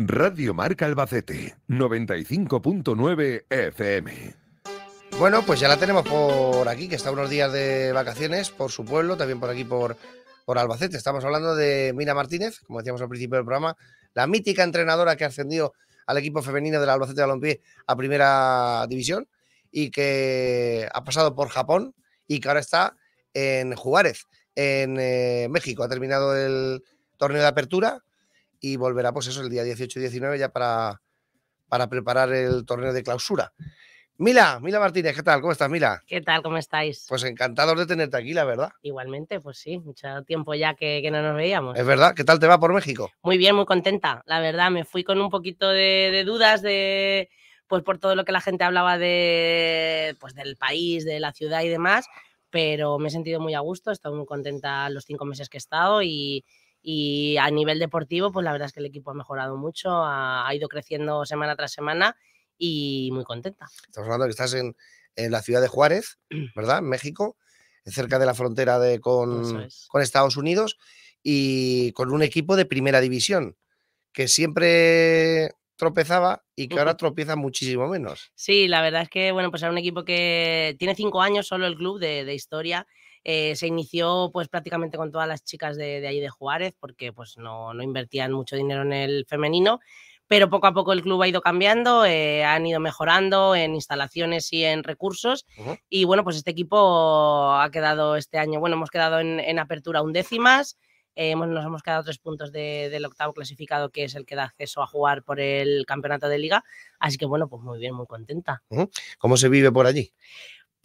Radio Marca Albacete, 95.9 FM. Bueno, pues ya la tenemos por aquí, que está unos días de vacaciones por su pueblo, también por aquí por, por Albacete. Estamos hablando de Mina Martínez, como decíamos al principio del programa, la mítica entrenadora que ascendió al equipo femenino del Albacete de Alompié a primera división y que ha pasado por Japón y que ahora está en Juárez, en eh, México. Ha terminado el torneo de apertura, y volverá pues eso el día 18 y 19 ya para, para preparar el torneo de clausura. Mila, Mila Martínez, ¿qué tal? ¿Cómo estás, Mila? ¿Qué tal? ¿Cómo estáis? Pues encantados de tenerte aquí, la verdad. Igualmente, pues sí, mucho tiempo ya que, no nos veíamos. Es verdad, ¿qué tal te va por México? Muy bien, muy contenta, la verdad, me fui con un poquito de, dudas de pues por todo lo que la gente hablaba de pues del país, de la ciudad y demás, pero me he sentido muy a gusto, he estado muy contenta los cinco meses que he estado y, y a nivel deportivo, pues la verdad es que el equipo ha mejorado mucho, ha, ido creciendo semana tras semana y muy contenta. Estamos hablando que estás en, la ciudad de Juárez, ¿verdad? México, eh, cerca de la frontera con, Estados Unidos y con un equipo de primera división que siempre tropezaba y que ahora tropieza muchísimo menos. Sí, la verdad es que, bueno, pues era un equipo que tiene cinco años solo el club de, de historia eh, se inició pues prácticamente con todas las chicas de, de de Juárez porque pues no, invertían mucho dinero en el femenino, pero poco a poco el club ha ido cambiando, eh, han ido mejorando en instalaciones y en recursos y bueno pues este equipo ha quedado este año, bueno hemos quedado en, apertura undécimas, eh, nos hemos quedado tres puntos del octavo clasificado, que es el que da acceso a jugar por el campeonato de liga. Así que bueno, pues muy bien, muy contenta. ¿Cómo se vive por allí?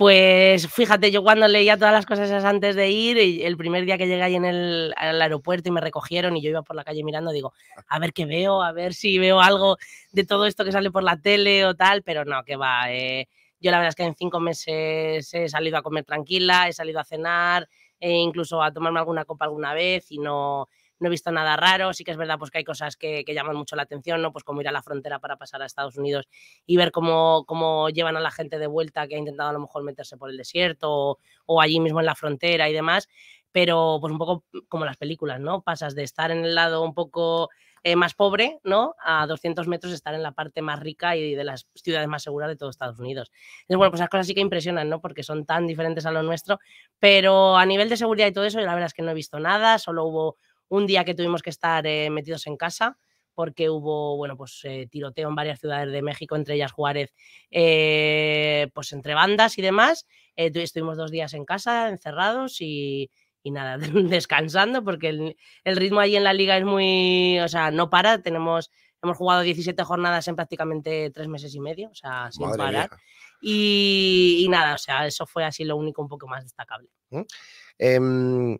Pues fíjate, yo cuando leía todas las cosas antes de ir, y el primer día que llegué ahí en el aeropuerto y me recogieron y yo iba por la calle mirando, digo, a ver qué veo, a ver si veo algo de todo esto que sale por la tele o tal, pero no, que va. Eh, yo la verdad es que en cinco meses he salido a comer tranquila, he salido a cenar, e incluso a tomarme alguna copa alguna vez y no, no he visto nada raro, sí que es verdad pues que hay cosas que, llaman mucho la atención, ¿no? Pues como ir a la frontera para pasar a Estados Unidos y ver cómo, cómo llevan a la gente de vuelta que ha intentado a lo mejor meterse por el desierto o, allí mismo en la frontera y demás, pero pues un poco como las películas, ¿no? Pasas de estar en el lado un poco eh, más pobre, ¿no? A 200 metros estar en la parte más rica y de las ciudades más seguras de todo Estados Unidos. Entonces, bueno, pues esas cosas sí que impresionan, ¿no? Porque son tan diferentes a lo nuestro, pero a nivel de seguridad y todo eso, yo la verdad es que no he visto nada, solo hubo un día que tuvimos que estar eh, metidos en casa porque hubo bueno pues eh, tiroteo en varias ciudades de México entre ellas Juárez eh, pues entre bandas y demás estuvimos dos días en casa encerrados y, nada descansando porque el, ritmo allí en la liga es muy o sea no para tenemos hemos jugado 17 jornadas en prácticamente tres meses y medio o sea sin parar y, nada o sea eso fue así lo único un poco más destacable ¿Mm? em,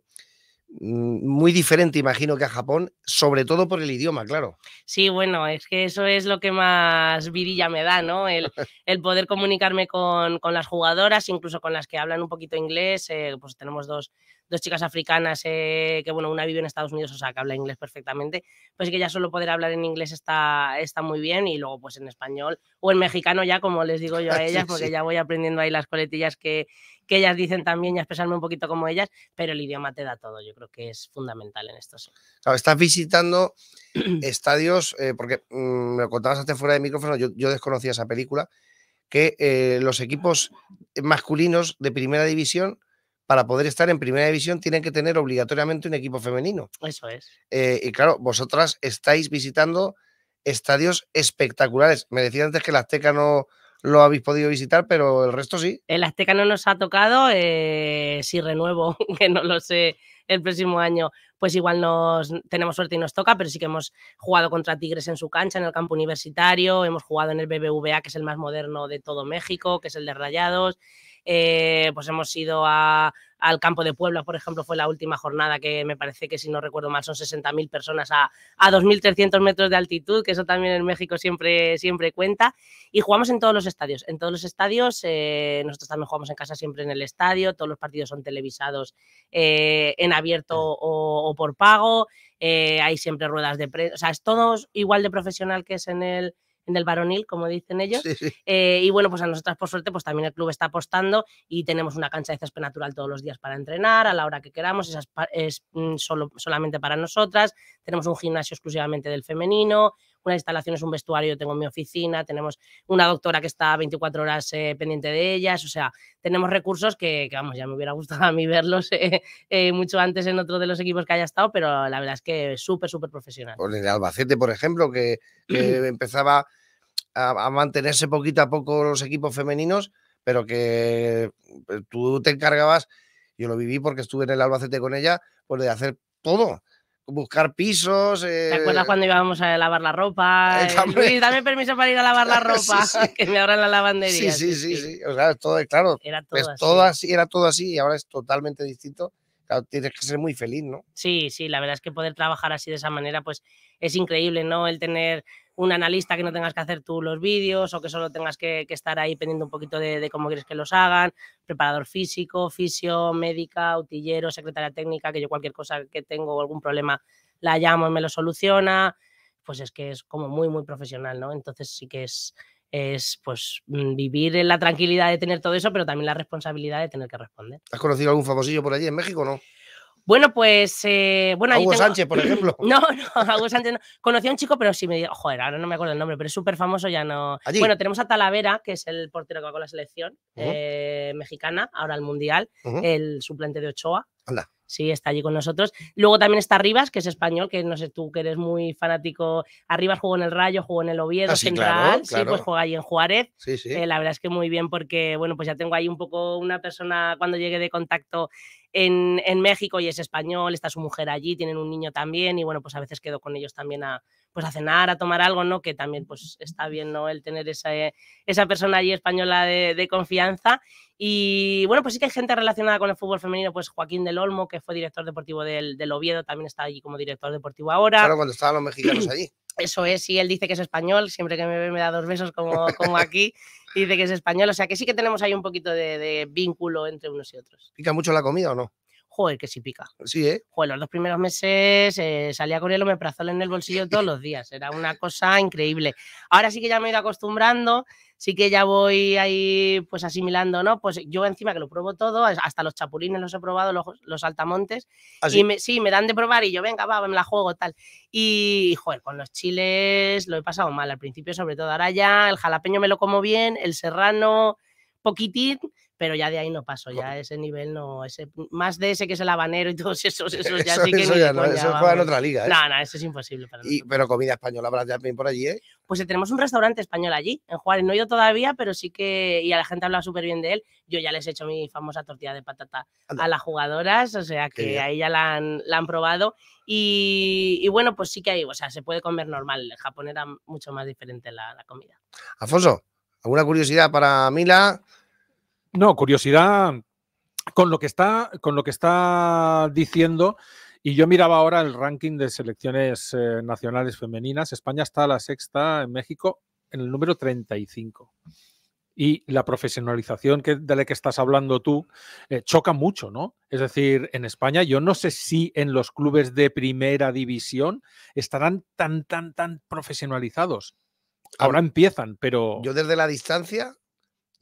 Mm, muy diferente, imagino, que a Japón, sobre todo por el idioma, claro. Sí, bueno, es que eso es lo que más virilla me da, ¿no? El, poder comunicarme con, las jugadoras, incluso con las que hablan un poquito inglés, eh, pues tenemos dos, dos chicas africanas eh, que, bueno, una vive en Estados Unidos, o sea, que habla inglés perfectamente, pues que ya solo poder hablar en inglés está, está muy bien y luego pues en español o en mexicano ya, como les digo yo a ellas, porque ya voy aprendiendo ahí las coletillas que, que ellas dicen también y expresarme un poquito como ellas, pero el idioma te da todo, yo creo que es fundamental en esto. estás visitando estadios, eh, porque me mm, lo contabas antes fuera de micrófono, yo, desconocía esa película, que eh, los equipos masculinos de primera división para poder estar en primera división tienen que tener obligatoriamente un equipo femenino. Eso es. Eh, y claro, vosotras estáis visitando estadios espectaculares. Me decía antes que el Azteca no lo habéis podido visitar, pero el resto sí. El Azteca no nos ha tocado, eh, si renuevo, que no lo sé el próximo año, pues igual nos tenemos suerte y nos toca, pero sí que hemos jugado contra Tigres en su cancha, en el campo universitario, hemos jugado en el BBVA, que es el más moderno de todo México, que es el de Rayados, eh, pues hemos ido a, al campo de Puebla, por ejemplo, fue la última jornada que me parece que, si no recuerdo mal, son 60.000 personas a, 2.300 metros de altitud, que eso también en México siempre, siempre cuenta. Y jugamos en todos los estadios. En todos los estadios, eh, nosotros también jugamos en casa siempre en el estadio, todos los partidos son televisados eh, en abierto o, por pago, hay siempre ruedas de prensa, o sea, es todo igual de profesional que es en el en el varonil, como dicen ellos. Eh, y bueno, pues a nosotras, por suerte, pues también el club está apostando y tenemos una cancha de césped natural todos los días para entrenar, a la hora que queramos, es, mm, solo, solamente para nosotras. Tenemos un gimnasio exclusivamente del femenino, una instalación es un vestuario, yo tengo mi oficina, tenemos una doctora que está 24 horas eh, pendiente de ellas, o sea, tenemos recursos que, vamos, ya me hubiera gustado a mí verlos eh, eh, mucho antes en otro de los equipos que haya estado, pero la verdad es que súper, súper profesional. Por el Albacete, por ejemplo, que, empezaba a, a mantenerse poquito a poco los equipos femeninos, pero que tú te encargabas, yo lo viví porque estuve en el Albacete con ella, pues de hacer todo buscar pisos. ¿Te eh, acuerdas cuando íbamos a lavar la ropa? Eh, eh, dame permiso para ir a lavar la ropa, que me abran la lavandería. Sí, sí, sí, O sea, es claro, era todo, así. todo, así. era todo así y ahora es totalmente distinto. Claro, tienes que ser muy feliz, ¿no? Sí, sí, la verdad es que poder trabajar así de esa manera, pues es increíble, ¿no? El tener un analista que no tengas que hacer tú los vídeos o que solo tengas que, estar ahí pendiente un poquito de, cómo quieres que los hagan, preparador físico, fisio, médica, autillero, secretaria técnica, que yo cualquier cosa que tengo o algún problema la llamo y me lo soluciona, pues es que es como muy, muy profesional, ¿no? Entonces sí que es, es pues mm, vivir en la tranquilidad de tener todo eso, pero también la responsabilidad de tener que responder. ¿Has conocido algún famosillo por allí en México no? Bueno, pues. Eh, bueno, Hugo Sánchez, por ejemplo. No, no, Hugo Sánchez no. Conocí a un chico, pero sí me dijo. Joder, ahora no me acuerdo el nombre, pero es súper famoso, ya no. Bueno, tenemos a Talavera, que es el portero que va con la selección eh, mexicana, ahora al mundial, el suplente de Ochoa. Anda. Sí, está allí con nosotros. Luego también está Rivas, que es español, que no sé tú que eres muy fanático. Arribas jugó en el Rayo, jugó en el Oviedo, ah, Central. Sí, pues juega ahí en Juárez. Sí, sí. Eh, la verdad es que muy bien, porque bueno, pues ya tengo ahí un poco una persona cuando llegue de contacto en, México y es español, está su mujer allí, tienen un niño también y bueno, pues a veces quedo con ellos también a, pues a cenar, a tomar algo, ¿no? Que también pues está bien, ¿no? El tener esa, esa persona allí española de, de confianza. Y bueno, pues sí que hay gente relacionada con el fútbol femenino, pues Joaquín del Olmo, que fue director deportivo del, del Oviedo, también está allí como director deportivo ahora. Claro, cuando estaban los mexicanos allí. Eso es, y él dice que es español, siempre que me ve me da dos besos como, como aquí, y dice que es español, o sea que sí que tenemos ahí un poquito de, de vínculo entre unos y otros. ¿Pica mucho la comida o no? joder, que sí pica. Sí, ¿eh? Joder, los dos primeros meses eh, salía con el omeprazol en el bolsillo todos los días. Era una cosa increíble. Ahora sí que ya me he ido acostumbrando, sí que ya voy ahí pues asimilando, ¿no? Pues yo encima que lo pruebo todo, hasta los chapulines los he probado, los, los altamontes. ¿Ah, y me, sí, me dan de probar y yo, venga, va, me la juego, tal. Y, joder, con los chiles lo he pasado mal al principio, sobre todo. Ahora ya el jalapeño me lo como bien, el serrano poquitín pero ya de ahí no paso, ya ese nivel no, ese, más de ese que es el habanero y todos esos, esos ya eso, sí que en otra liga. ¿eh? No, no, eso es imposible Pero comida española habrá también por allí, ¿eh? Pues eh, tenemos un restaurante español allí, en Juárez, no he ido todavía, pero sí que, y a la gente habla súper bien de él, yo ya les he hecho mi famosa tortilla de patata a las jugadoras, o sea que ahí ya la han, probado y, bueno, pues sí que hay, o sea, se puede comer normal, en Japón era mucho más diferente la, la comida. Afonso, ¿alguna curiosidad para Mila? No, curiosidad con lo que está, con lo que está diciendo. Y yo miraba ahora el ranking de selecciones eh, nacionales femeninas. España está a la sexta en México en el número 35. Y la profesionalización que, de la que estás hablando tú eh, choca mucho, ¿no? Es decir, en España yo no sé si en los clubes de primera división estarán tan, tan, tan profesionalizados. Ahora empiezan, pero... Yo desde la distancia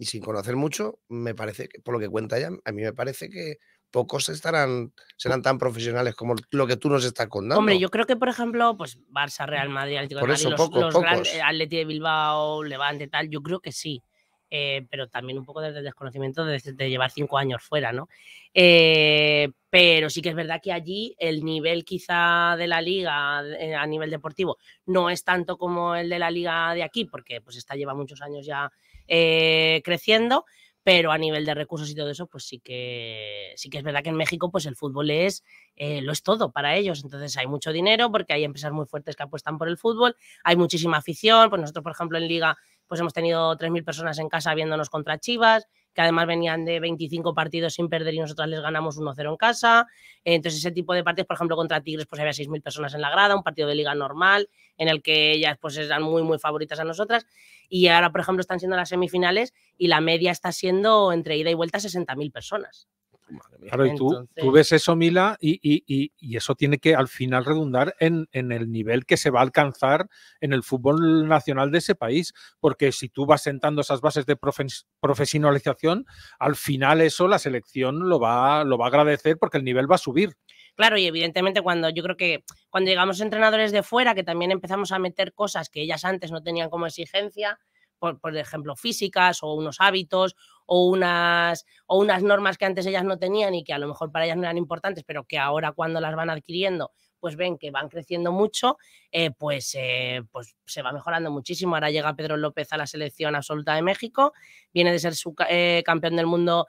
y sin conocer mucho, me parece, que, por lo que cuenta ya a mí me parece que pocos estarán, serán tan profesionales como lo que tú nos estás contando. Hombre, yo creo que, por ejemplo, pues Barça, Real mm, Madrid, Atlético de los, Grandes, Atleti de Bilbao, Levante, tal, yo creo que sí. Eh, pero también un poco desde el desconocimiento de, llevar cinco años fuera, ¿no? Eh, pero sí que es verdad que allí el nivel quizá de la liga eh, a nivel deportivo no es tanto como el de la liga de aquí, porque pues esta lleva muchos años ya eh, creciendo, pero a nivel de recursos y todo eso, pues sí que sí que es verdad que en México, pues el fútbol es eh, lo es todo para ellos. Entonces hay mucho dinero porque hay empresas muy fuertes que apuestan por el fútbol, hay muchísima afición. Pues nosotros, por ejemplo, en Liga, pues hemos tenido 3.000 personas en casa viéndonos contra Chivas que además venían de 25 partidos sin perder y nosotras les ganamos 1-0 en casa. Entonces, ese tipo de partidos, por ejemplo, contra Tigres, pues había 6.000 personas en la grada, un partido de liga normal, en el que ellas pues eran muy, muy favoritas a nosotras. Y ahora, por ejemplo, están siendo las semifinales y la media está siendo entre ida y vuelta 60.000 personas. Claro, y tú, ves eso, Mila, y, eso tiene que al final redundar en, el nivel que se va a alcanzar en el fútbol nacional de ese país, porque si tú vas sentando esas bases de profesionalización, al final eso la selección lo va, lo va a agradecer porque el nivel va a subir. Claro, y evidentemente cuando yo creo que cuando llegamos entrenadores de fuera, que también empezamos a meter cosas que ellas antes no tenían como exigencia, por, ejemplo, físicas o unos hábitos o unas, o unas normas que antes ellas no tenían y que a lo mejor para ellas no eran importantes, pero que ahora cuando las van adquiriendo pues ven que van creciendo mucho, eh, pues, eh, pues se va mejorando muchísimo. Ahora llega Pedro López a la selección absoluta de México, viene de ser su, eh, campeón del mundo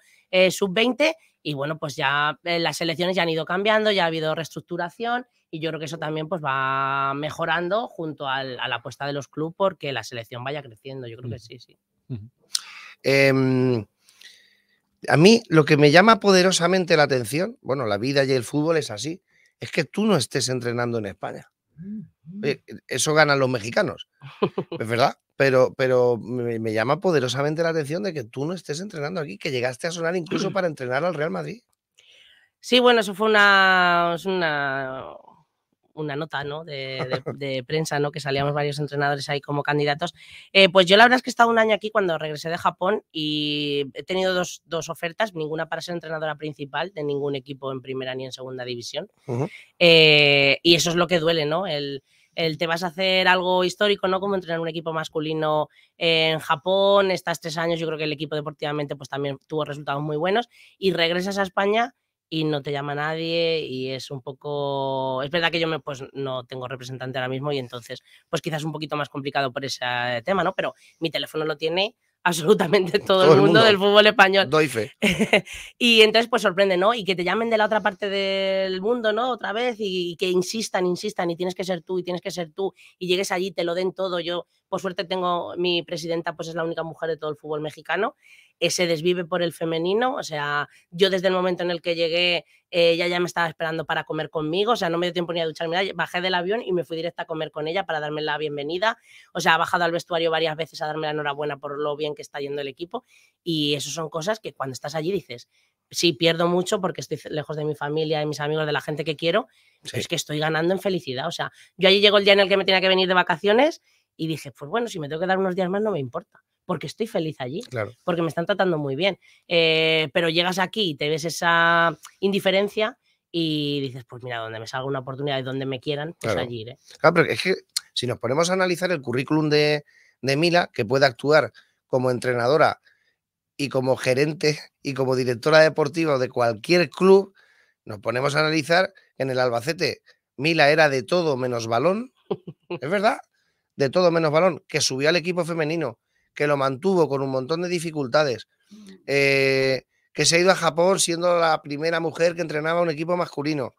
sub-20 y bueno, pues ya las selecciones ya han ido cambiando, ya ha habido reestructuración y yo creo que eso también pues va mejorando junto a la apuesta de los clubes porque la selección vaya creciendo, yo creo que sí, sí. Em, a mí lo que me llama poderosamente la atención, bueno, la vida y el fútbol es así, es que tú no estés entrenando en España. Eh, eso ganan los mexicanos, es verdad, pero, pero me, llama poderosamente la atención de que tú no estés entrenando aquí, que llegaste a sonar incluso para entrenar al Real Madrid. Sí, bueno, eso fue una una nota ¿no? de, prensa, ¿no? que salíamos varios entrenadores ahí como candidatos. Eh, pues yo la verdad es que he estado un año aquí cuando regresé de Japón y he tenido dos, ofertas, ninguna para ser entrenadora principal de ningún equipo en primera ni en segunda división. Eh, y eso es lo que duele, ¿no? El, el te vas a hacer algo histórico, ¿no? Como entrenar un equipo masculino en Japón, estás tres años, yo creo que el equipo deportivamente pues también tuvo resultados muy buenos y regresas a España y no te llama nadie y es un poco... Es verdad que yo me, pues, no tengo representante ahora mismo y entonces pues quizás un poquito más complicado por ese tema, ¿no? Pero mi teléfono lo tiene absolutamente todo, el, mundo del fútbol español. Doy fe. y entonces, pues sorprende, ¿no? Y que te llamen de la otra parte del mundo, ¿no? Otra vez y, y, que insistan, insistan, y tienes que ser tú, y tienes que ser tú, y llegues allí, te lo den todo. Yo por suerte tengo, mi presidenta pues es la única mujer de todo el fútbol mexicano, ese eh, se desvive por el femenino, o sea, yo desde el momento en el que llegué, eh, ella ya me estaba esperando para comer conmigo, o sea, no me dio tiempo ni a ducharme, bajé del avión y me fui directa a comer con ella para darme la bienvenida, o sea, ha bajado al vestuario varias veces a darme la enhorabuena por lo bien que está yendo el equipo y eso son cosas que cuando estás allí dices, sí, pierdo mucho porque estoy lejos de mi familia, de mis amigos, de la gente que quiero, es que estoy ganando en felicidad, o sea, yo allí llego el día en el que me tenía que venir de vacaciones y dije, pues bueno, si me tengo que dar unos días más no me importa, porque estoy feliz allí, porque me están tratando muy bien. Eh, pero llegas aquí y te ves esa indiferencia y dices, pues mira, donde me salga una oportunidad y donde me quieran, pues allí iré. Claro, pero es que si nos ponemos a analizar el currículum de, de Mila, que puede actuar como entrenadora y como gerente y como directora deportiva de cualquier club, nos ponemos a analizar en el Albacete. Mila era de todo menos balón. ¿Es verdad? de todo menos balón, que subió al equipo femenino, que lo mantuvo con un montón de dificultades, mm. eh, que se ha ido a Japón siendo la primera mujer que entrenaba un equipo masculino,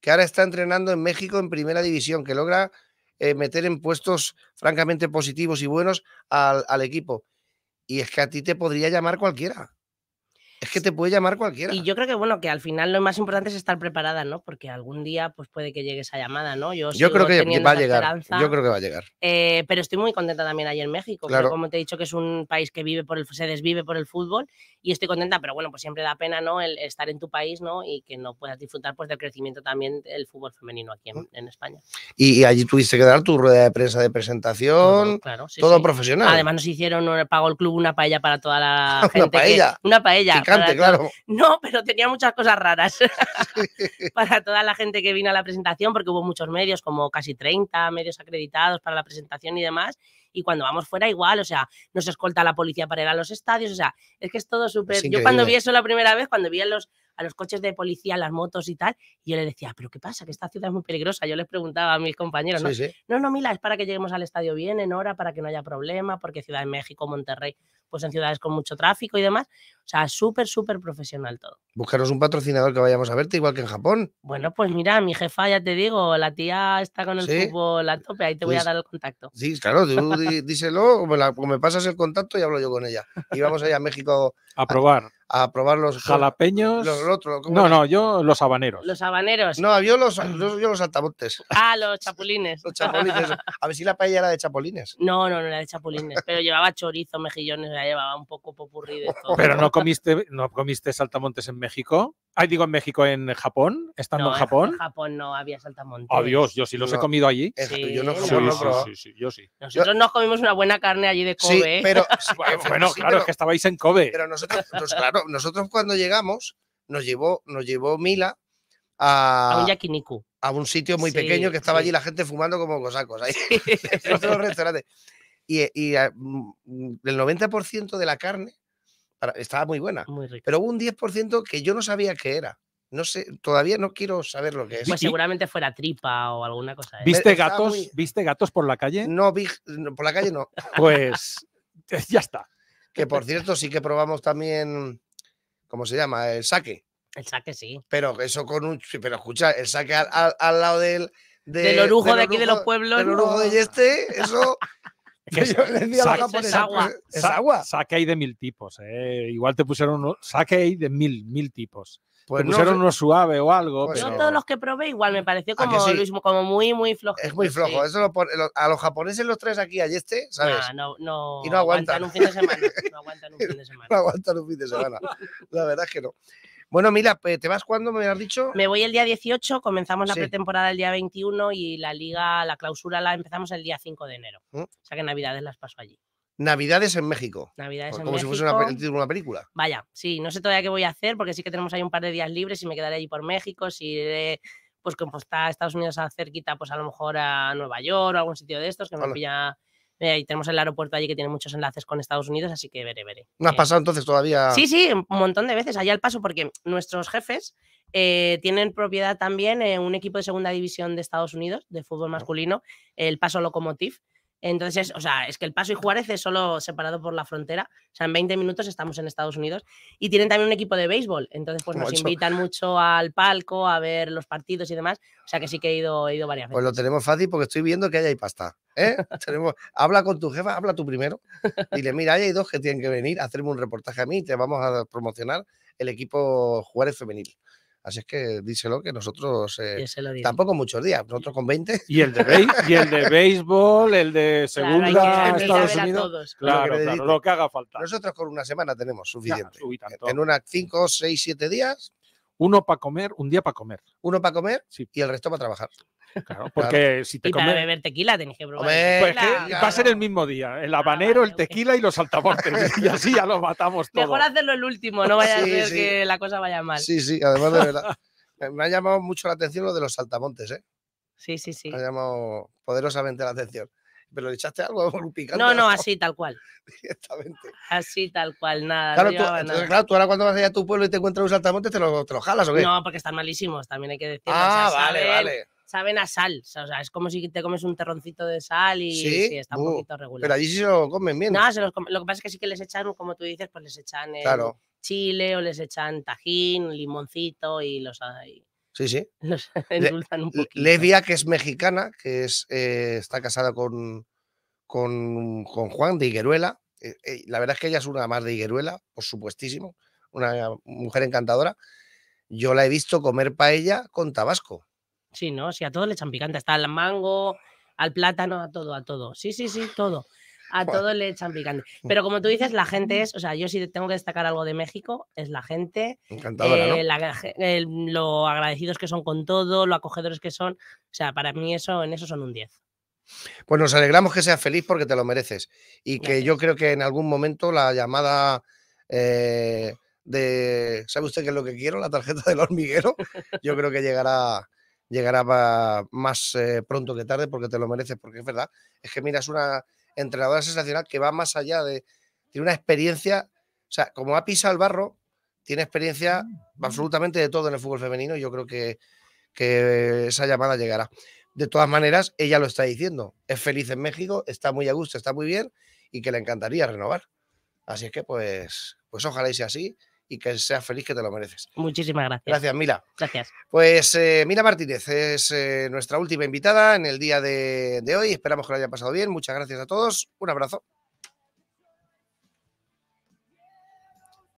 que ahora está entrenando en México en primera división, que logra eh, meter en puestos francamente positivos y buenos al, al equipo. Y es que a ti te podría llamar cualquiera. Es que te puede llamar cualquiera. Y yo creo que, bueno, que al final lo más importante es estar preparada, ¿no? Porque algún día, pues puede que llegue esa llamada, ¿no? Yo, creo que va a llegar. Yo creo que va a llegar. Eh, pero estoy muy contenta también ahí en México. Claro. Como te he dicho, que es un país que vive por el, se desvive por el fútbol y estoy contenta, pero bueno, pues siempre da pena, ¿no? El estar en tu país, ¿no? Y que no puedas disfrutar, pues, del crecimiento también del fútbol femenino aquí en, mm. España. Y, allí tuviste que dar tu rueda de prensa de presentación. claro, todo profesional. Además, nos hicieron, pago el club una paella para toda la gente. una paella. una paella. No, pero tenía muchas cosas raras para toda la gente que vino a la presentación, porque hubo muchos medios, como casi 30 medios acreditados para la presentación y demás. Y cuando vamos fuera, igual, o sea, nos escolta la policía para ir a los estadios, o sea, es que es todo súper. Yo cuando vi eso la primera vez, cuando vi a los, a los coches de policía, las motos y tal, yo le decía, ¿pero qué pasa? Que esta ciudad es muy peligrosa. Yo les preguntaba a mis compañeros, ¿no? No, no, mira, es para que lleguemos al estadio bien, en hora, para que no haya problema, porque Ciudad de México, Monterrey, pues en ciudades con mucho tráfico y demás. O sea, súper, súper profesional todo. Buscaros un patrocinador que vayamos a verte, igual que en Japón. Bueno, pues mira, mi jefa, ya te digo, la tía está con el fútbol a tope, ahí te voy a pues dar el contacto. Sí, claro, díselo, o me, pasas el contacto y hablo yo con ella. Y vamos allá a México. A probar. A, probar los jalapeños. Los, no, no, yo los habaneros. Los habaneros. No, yo los, yo, los altabotes. Ah, los chapulines. los chapulines. A ver si la paella era de chapulines. No, no, no era de chapulines, pero llevaba chorizo, mejillones, llevaba un poco popurrí Pero no comiste, no comiste saltamontes en México? Ay, digo en México, en Japón, estando en Japón. En Japón no había saltamontes. Oh, Dios, yo sí los he comido allí. yo no, sí, Nosotros nos comimos una buena carne allí de Kobe. ¿eh? Sí, pero, bueno, claro, es que estabais en Kobe. Pero nosotros, claro, nosotros cuando llegamos, nos llevó, nos llevó Mila a, un yakiniku. A un sitio muy pequeño que estaba allí la gente fumando como cosacos. Ahí, Y, ah, mm, el 90% de la carne estaba muy buena. Pero hubo un 10% que yo no sabía qué era. No sé, todavía no quiero saber lo que pues es. Pues seguramente fuera tripa o alguna cosa. de ¿eh? ¿Viste gatos? ¿Viste gatos por la calle? No, vi, por la calle no. pues eh, ya está. Que por cierto, sí que probamos también, ¿cómo se llama? El saque. El saque, sí. Pero eso con un. Pero escucha, el saque al, lado del. De, del orujo de, aquí de los pueblos. El orujo de este, eso. Es, que Yo le decía a la japonesa, es agua. Es agua. Sake hay de mil tipos. Eh. Igual te pusieron uno, sake hay de mil, mil tipos. Pues te pusieron no, uno suave o algo. Pues pero... no todos los que probé igual me pareció como, sí? Luis, como muy, muy flojo. Es muy flojo. Sí. Eso lo pone, lo, a los japoneses los tres aquí a este, ¿sabes? Nah, no, no, y no aguantan. aguantan un fin de semana. No aguantan un fin de semana. no aguantan un fin de semana. la verdad es que no. Bueno, mira, ¿te vas cuándo me has dicho? Me voy el día 18, comenzamos la pretemporada el día 21 y la liga, la clausura la empezamos el día 5 de enero. Mm. O sea que Navidades las paso allí. Navidades en México. Navidades como México. como si fuese una, una película. Vaya, sí, no sé todavía qué voy a hacer porque sí que tenemos ahí un par de días libres y me quedaré allí por México, si iré pues como está Estados Unidos a cerquita, pues a lo mejor a Nueva York o algún sitio de estos que me pilla y eh, tenemos el aeropuerto allí que tiene muchos enlaces con Estados Unidos, así que veré, veré. ¿No has eh, pasado entonces todavía? Sí, sí, un montón de veces allá al paso, porque nuestros jefes eh, tienen propiedad también en un equipo de segunda división de Estados Unidos de fútbol masculino, el Paso Locomotive entonces, o sea, es que El Paso y Juárez es solo separado por la frontera. O sea, en 20 minutos estamos en Estados Unidos. Y tienen también un equipo de béisbol. Entonces, pues nos invitan mucho al palco a ver los partidos y demás. O sea, que sí que he ido, he ido varias veces. Pues lo tenemos fácil porque estoy viendo que ahí hay pasta. ¿eh? habla con tu jefa, habla tú primero. Dile, mira, hay dos que tienen que venir a hacerme un reportaje a mí te vamos a promocionar el equipo Juárez femenil. Así es que díselo que nosotros eh, tampoco muchos días, nosotros con 20. Y el de, de béisbol, el de segunda claro, Estados Unidos. Claro, claro, lo que haga falta. Nosotros con una semana tenemos suficiente. en unas 5, 6, 7 días uno para comer, un día para comer. Uno para comer y el resto para trabajar. Claro, porque si te y comes. beber tequila tenés que probar. pues Va a ser el mismo día: el ah, habanero, el tequila y los saltamontes. y así ya los matamos todos. Mejor hacerlo el último, no vaya a ser que la cosa vaya mal. Sí, sí, además de verdad. Eh, me ha llamado mucho la atención lo de los saltamontes, ¿eh? Sí, sí, sí. Me ha llamado poderosamente la atención pero le echaste algo, picante. No, no, así tal cual. Directamente. Así tal cual, nada. Claro, tú, claro, tú ahora cuando vas allá a tu pueblo y te encuentras un saltamontes, te lo, te jalas, ¿o qué? No, porque están malísimos, también hay que decirlo. Ah, vale, vale. Saben a sal, o sea, es como si te comes un terroncito de sal y sí, está un uh, poquito regular. Pero allí sí se lo comen bien. No, se los lo que pasa es que sí que les echan, como tú dices, pues les echan chile o les echan tajín, limoncito y los... Sí, sí. Levia, que es mexicana, que es, eh, está casada con, con, con, Juan de Higueruela. Eh, eh, la verdad es que ella es una más de Higueruela, por supuestísimo. Una mujer encantadora. Yo la he visto comer paella con tabasco. Sí, ¿no? Si a todos le echan picante. Hasta al mango, al plátano, a todo, a todo. Sí, sí, sí, todo a todos todo le echan picante. Pero como tú dices, la gente es, o sea, yo sí tengo que destacar algo de México, es la gente. Eh, lo agradecidos que son con todo, lo acogedores que son. O sea, para mí eso, en eso son un 10. Pues nos alegramos que seas feliz porque te lo mereces. Y que yo creo que en algún momento la llamada eh, de. ¿Sabe usted qué es lo que quiero? La tarjeta del hormiguero. Yo creo que llegará llegará más eh, pronto que tarde porque te lo mereces, porque es verdad. Es que mira, es una, entrenadora sensacional que va más allá de. Tiene una experiencia, o sea, como ha pisado el barro, tiene experiencia ah, absolutamente de todo en el fútbol femenino y yo creo que, que esa llamada llegará. De todas maneras, ella lo está diciendo. Es feliz en México, está muy a gusto, está muy bien y que le encantaría renovar. Así es que, pues, pues ojalá y sea así y que seas feliz que te lo mereces. Muchísimas gracias. Gracias, Mila. Gracias. Pues eh, Mila Martínez es eh, nuestra última invitada en el día de, de hoy. Esperamos que lo haya pasado bien. Muchas gracias a todos. Un abrazo.